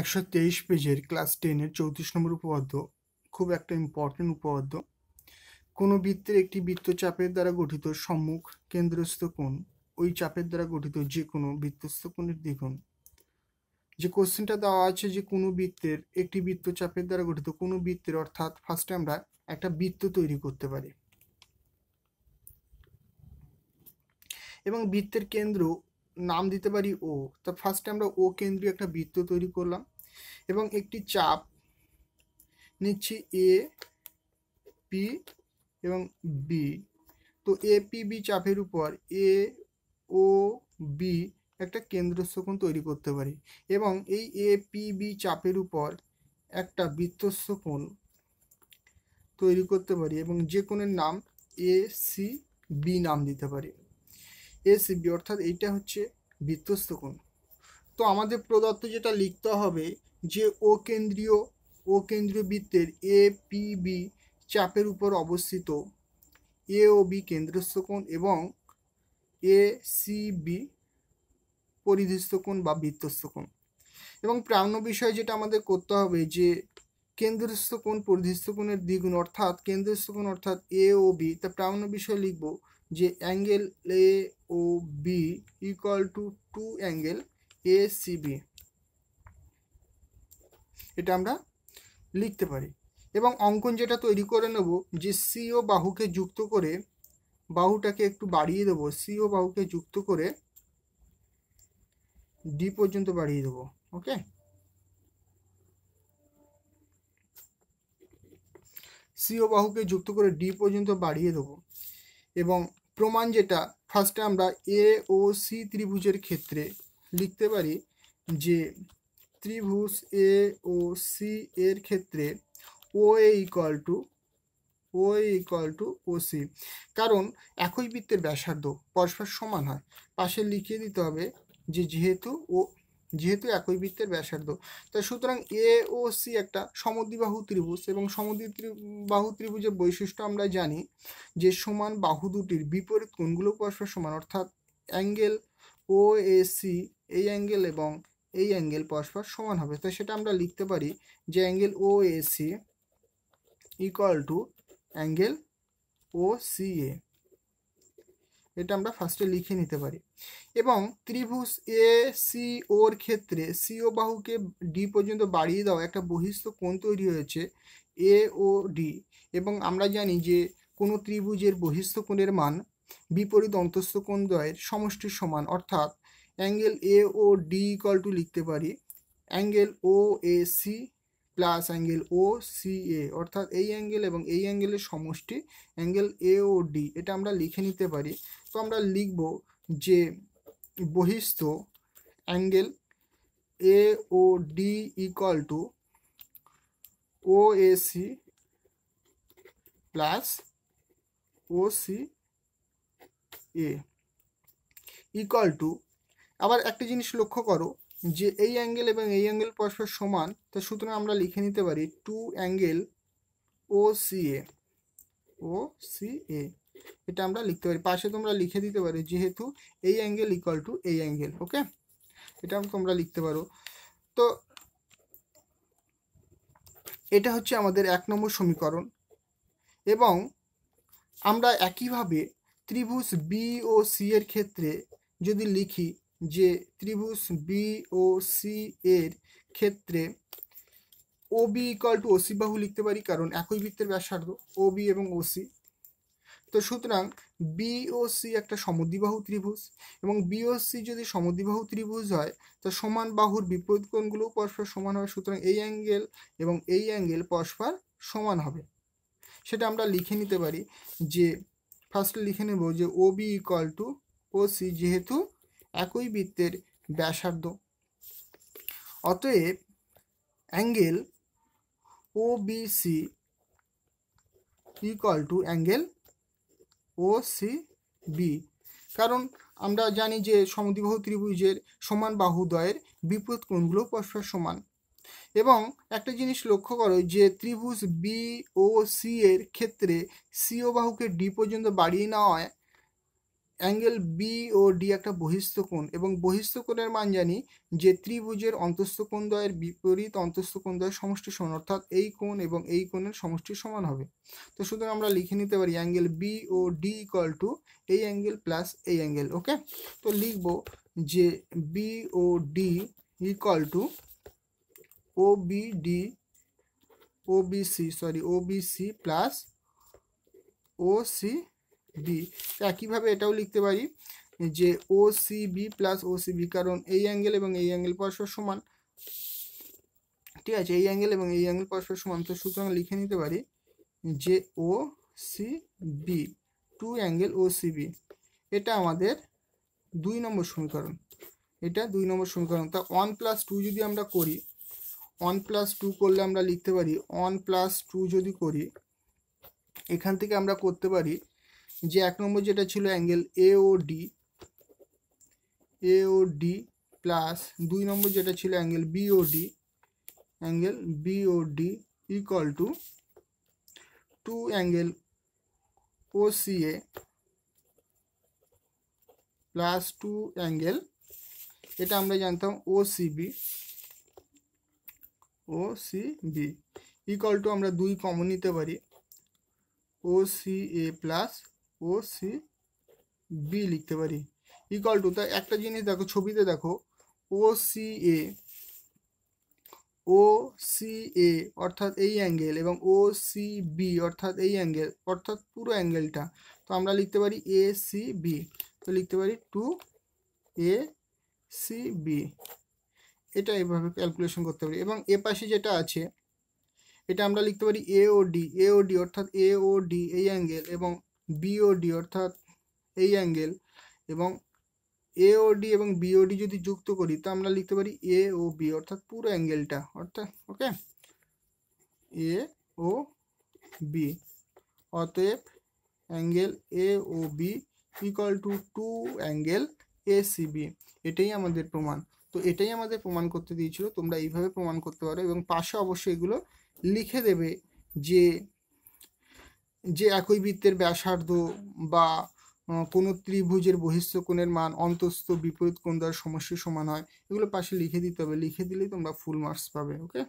একশো তেইশ পেজের ক্লাস টেনের চৌত্রিশ নম্বর উপপাদ্য খুব একটা ইম্পর্টেন্ট উপপাদ্য কোনো বৃত্তের একটি বৃত্ত চাপের দ্বারা গঠিত সম্মুখ কেন্দ্রস্থ কোণ ওই চাপের দ্বারা গঠিত যে কোনো বৃত্তস্থ কোণের দ্বিগুণ যে কোশ্চেনটা দেওয়া আছে যে কোনো বৃত্তের একটি বৃত্ত চাপের দ্বারা গঠিত কোনো বৃত্তের অর্থাৎ ফার্স্টে আমরা একটা বৃত্ত তৈরি করতে পারি এবং বৃত্তের কেন্দ্র নাম দিতে পারি ও তো ফার্স্টে আমরা ও কেন্দ্রীয় একটা বৃত্ত তৈরি করলাম এবং একটি চাপ নিচ্ছি এ পি এবং বি তো এ পি বি চাপের উপর এ ও বি একটা কেন্দ্রস্থকোণ তৈরি করতে পারি এবং এই এ পি বি চাপের উপর একটা বৃত্তস্থকোণ তৈরি করতে পারি এবং যে কোণের নাম এ সি বি নাম দিতে পারি এসিবি অর্থাৎ এইটা হচ্ছে বৃত্তস্থ কোণ তো আমাদের প্রদত্ত যেটা লিখতে হবে যে ও কেন্দ্রীয় ও কেন্দ্রীয় বৃত্তের এ পি বি চাপের উপর অবস্থিত এ ও বি কেন্দ্রস্থ কোণ এবং এ সি বি পরিধিস্থ কোণ বা বৃত্তস্থ কোণ এবং প্রাণ বিষয় যেটা আমাদের করতে হবে যে কেন্দ্রস্থ কোণ পরিধিস্থ কোণের দ্বিগুণ অর্থাৎ কেন্দ্রস্থ কোণ অর্থাৎ এ ও বি তা প্রাণ বিষয়ে লিখব যে angle A O B equal to two angle A C B এটা আমরা লিখতে পারি এবং অঙ্কন যেটা তৈরি করে নেব যে সি ও বাহুকে যুক্ত করে বাহুটাকে একটু বাড়িয়ে দেবো ও বাহুকে যুক্ত করে ডি পর্যন্ত বাড়িয়ে দেবো ওকে সি ও বাহুকে যুক্ত করে ডি পর্যন্ত বাড়িয়ে দেবো এবং প্রমাণ যেটা ফার্স্টে আমরা এ ও সি ত্রিভুজের ক্ষেত্রে লিখতে পারি যে ত্রিভুজ এ ও সি এর ক্ষেত্রে O A equal to O A equal to O C কারণ একই বৃত্তের ব্যাসার্ধ পরস্পর সমান হয় পাশে লিখিয়ে দিতে হবে যে যেহেতু ও যেহেতু একই বৃত্তের ব্যাসার্ধ তাই সুতরাং এ ও সি একটা সমদ্বিবাহু ত্রিভুজ এবং বাহু ত্রিভুজের বৈশিষ্ট্য আমরা জানি যে সমান বাহু দুটির বিপরীত কোণগুলো পরস্পর সমান অর্থাৎ অ্যাঙ্গেল ও এ সি এই অ্যাঙ্গেল এবং এই অ্যাঙ্গেল পরস্পর সমান হবে তাই সেটা আমরা লিখতে পারি যে angle O A C equal to angle O C A এটা আমরা ফার্স্টে লিখে নিতে পারি এবং ত্রিভুজ এ সি ওর ক্ষেত্রে সিও বাহুকে ডি পর্যন্ত বাড়িয়ে দাও একটা বহিস্থ কোণ তৈরি হয়েছে এ ও ডি এবং আমরা জানি যে কোনো ত্রিভুজের বহিস্থ কোণের মান বিপরীত অন্তস্থ কোণ দ্বয়ের সমষ্টির সমান অর্থাৎ angle A O D equal to লিখতে পারি angle O A C plus angle O C A অর্থাৎ এই অ্যাঙ্গেল এবং এই অ্যাঙ্গেলের সমষ্টি অ্যাঙ্গেল এ ও ডি এটা আমরা লিখে নিতে পারি তো আমরা লিখব যে বহিস্থ angle A O D equal to O A C plus O C A equal to আবার একটি জিনিস লক্ষ্য করো যে এই অ্যাঙ্গেল এবং এই অ্যাঙ্গেল পরস্পর সমান তো সুতরাং আমরা লিখে নিতে পারি two angle O C A O C A এটা আমরা লিখতে পারি পাশে তোমরা লিখে দিতে পারো যেহেতু এই অ্যাঙ্গেল ইকুয়াল টু এই অ্যাঙ্গেল ওকে এটা তোমরা লিখতে পারো তো এটা হচ্ছে আমাদের এক নম্বর সমীকরণ এবং আমরা একইভাবে ত্রিভুজ বি ও সি এর ক্ষেত্রে যদি লিখি যে ত্রিভুজ বি ও সি এর ক্ষেত্রে O B equal to OC বাহু লিখতে পারি কারণ একই বৃত্তের ব্যাসার্ধ ও বি এবং ওসি তো সুতরাং বিওসি একটা সমদ্বিবাহু ত্রিভুজ এবং বিওসি যদি সমদ্বিবাহু ত্রিভুজ হয় তো সমান বাহুর বিপরীত কোণগুলোও পরস্পর সমান হবে সুতরাং এই অ্যাঙ্গেল এবং এই অ্যাঙ্গেল পরস্পর সমান হবে সেটা আমরা লিখে নিতে পারি যে ফার্স্টে লিখে নেব যে O B equal to C যেহেতু একই বৃত্তের ব্যাসার্ধ অতএব angle O B C equal to angle O C B কারণ আমরা জানি যে সমদ্বিবাহু ত্রিভুজের সমান বাহুদ্বয়ের বিপরীত কোণগুলো পরস্পর সমান এবং একটা জিনিস লক্ষ্য করো যে ত্রিভুজ বি ও সি এর ক্ষেত্রে সিও বাহুকে ডি পর্যন্ত বাড়িয়ে নেওয়ায় অ্যাঙ্গেল বি ও ডি একটা বহিস্থ কোণ এবং বহিস্থ কোণের মান জানি যে ত্রিভুজের অন্তঃস্থ দ্বয়ের বিপরীত অন্তঃস্থ দ্বয়ের সমষ্টি সমান অর্থাৎ এই কোণ এবং এই কোণের সমষ্টি সমান হবে তো সুতরাং আমরা লিখে নিতে পারি angle B O D equal to এই অ্যাঙ্গেল প্লাস এই অ্যাঙ্গেল ওকে তো লিখব যে B O D equal to O B D O B C sorry O B C plus O C B একইভাবে এটাও লিখতে পারি যে O C B plus O C B কারণ এই অ্যাঙ্গেল এবং এই অ্যাঙ্গেল পরস্পর সমান ঠিক আছে এই অ্যাঙ্গেল এবং এই অ্যাঙ্গেল পরস্পর সমান তো সুতরাং লিখে নিতে পারি যে O C B two angle O C B এটা আমাদের দুই নম্বর সমীকরণ এটা দুই নম্বর সমীকরণ তা ওয়ান প্লাস টু যদি আমরা করি ওয়ান প্লাস টু করলে আমরা লিখতে পারি ওয়ান প্লাস টু যদি করি এখান থেকে আমরা করতে পারি যে এক নম্বর যেটা ছিল angle A O D A O D plus দুই নম্বর যেটা ছিল angle BOD angle BOD equal to two angle O C A plus two angle এটা আমরা জানতাম O B O CB equal to আমরা দুই কমন নিতে পারি O C A plus O C B লিখতে পারি ইকুয়াল টু তা একটা জিনিস দেখো ছবিতে দেখো ও C A O C A অর্থাৎ এই অ্যাঙ্গেল এবং ও সি বি অর্থাৎ এই অ্যাঙ্গেল অর্থাৎ পুরো অ্যাঙ্গেলটা তো আমরা লিখতে পারি এ সি বি তো লিখতে পারি টু এ সি বি এটা এভাবে ক্যালকুলেশন করতে পারি এবং এ পাশে যেটা আছে এটা আমরা লিখতে পারি এ O D A O D অর্থাৎ এ ও ডি এই অ্যাঙ্গেল এবং বিওডি অর্থাৎ এই অ্যাঙ্গেল এবং এওডি এবং বিওডি যদি যুক্ত করি তা আমরা লিখতে পারি এ ও বি অর্থাৎ পুরো অ্যাঙ্গেলটা অর্থাৎ ওকে এ ও বি অতএব angle A O B equal to two angle A CB এটাই আমাদের প্রমাণ তো এটাই আমাদের প্রমাণ করতে দিয়েছিল তোমরা এইভাবে প্রমাণ করতে পারো এবং পাশে অবশ্যই এগুলো লিখে দেবে যে যে একই বৃত্তের ব্যাসার্ধ বা কোনো ত্রিভুজের বহিঃস্থ কোণের মান অন্তস্থ বিপরীত কোণ দ্বারা সমস্যা সমান হয় এগুলো পাশে লিখে দিতে হবে লিখে দিলেই তোমরা ফুল মার্কস পাবে ওকে